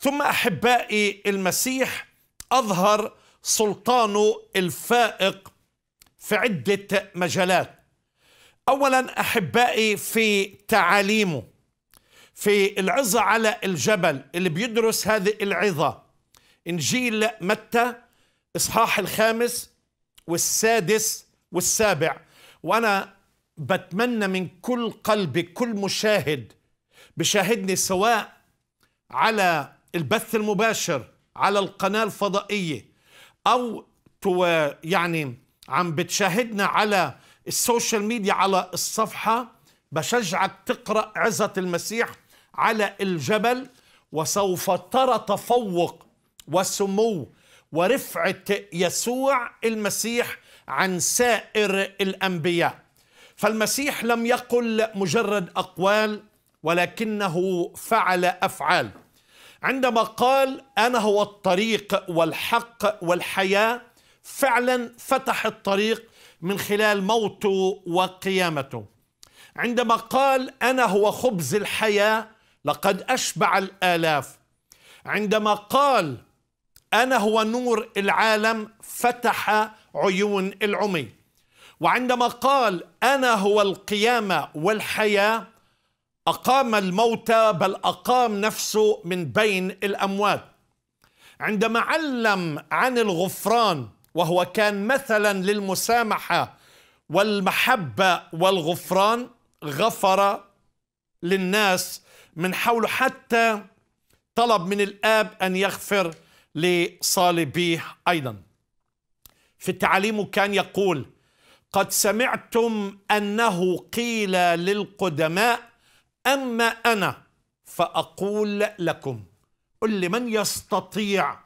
ثم احبائي المسيح اظهر سلطانه الفائق في عده مجالات اولا احبائي في تعاليمه في العظه على الجبل اللي بيدرس هذه العظه انجيل متى اصحاح الخامس والسادس والسابع وانا بتمنى من كل قلبي كل مشاهد بشاهدني سواء على البث المباشر على القناة الفضائية أو يعني عم بتشاهدنا على السوشيال ميديا على الصفحة بشجعك تقرأ عزة المسيح على الجبل وسوف ترى تفوق وسمو ورفعة يسوع المسيح عن سائر الأنبياء فالمسيح لم يقل مجرد أقوال ولكنه فعل أفعال عندما قال انا هو الطريق والحق والحياه فعلا فتح الطريق من خلال موته وقيامته عندما قال انا هو خبز الحياه لقد اشبع الالاف عندما قال انا هو نور العالم فتح عيون العمي وعندما قال انا هو القيامه والحياه أقام الموتى بل أقام نفسه من بين الأموات عندما علم عن الغفران وهو كان مثلا للمسامحة والمحبة والغفران غفر للناس من حوله حتى طلب من الآب أن يغفر لصالبيه أيضا في تعاليمه كان يقول قد سمعتم أنه قيل للقدماء أما أنا فأقول لكم قل لي من يستطيع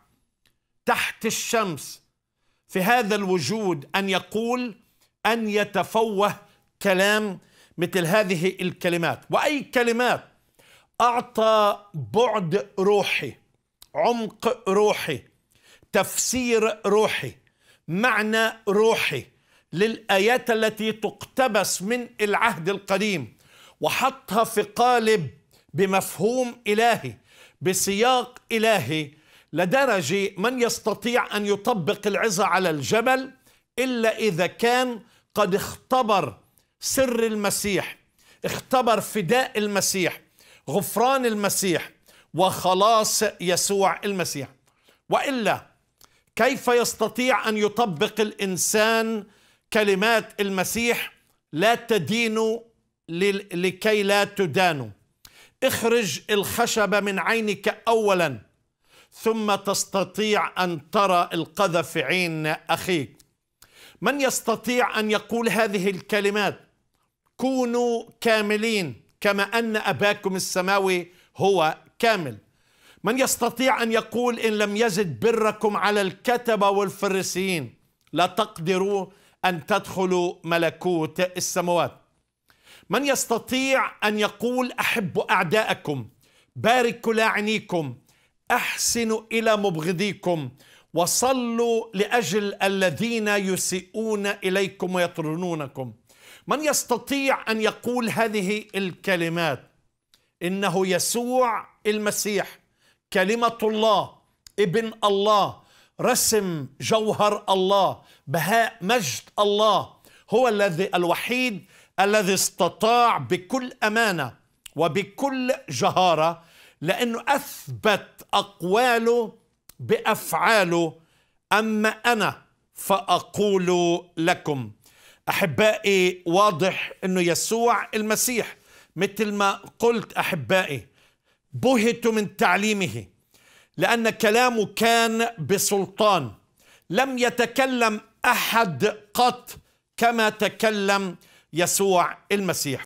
تحت الشمس في هذا الوجود أن يقول أن يتفوه كلام مثل هذه الكلمات وأي كلمات أعطى بعد روحي عمق روحي تفسير روحي معنى روحي للآيات التي تقتبس من العهد القديم وحطها في قالب بمفهوم إلهي بسياق إلهي لدرجة من يستطيع أن يطبق العظة على الجبل إلا إذا كان قد اختبر سر المسيح اختبر فداء المسيح غفران المسيح وخلاص يسوع المسيح وإلا كيف يستطيع أن يطبق الإنسان كلمات المسيح لا تدينوا لكي لا تدانوا اخرج الخشب من عينك اولا ثم تستطيع ان ترى القذف في عين اخيك من يستطيع ان يقول هذه الكلمات كونوا كاملين كما ان اباكم السماوي هو كامل من يستطيع ان يقول ان لم يزد بركم على الكتبه والفريسيين لا تقدروا ان تدخلوا ملكوت السموات من يستطيع أن يقول أحب أعداءكم بارك لاعنيكم أحسنوا إلى مبغضيكم وصلوا لأجل الذين يسيئون إليكم ويطرنونكم من يستطيع أن يقول هذه الكلمات إنه يسوع المسيح كلمة الله ابن الله رسم جوهر الله بهاء مجد الله هو الذي الوحيد الذي استطاع بكل امانه وبكل جهاره لانه اثبت اقواله بافعاله اما انا فاقول لكم احبائي واضح انه يسوع المسيح مثل ما قلت احبائي بهت من تعليمه لان كلامه كان بسلطان لم يتكلم احد قط كما تكلم يسوع المسيح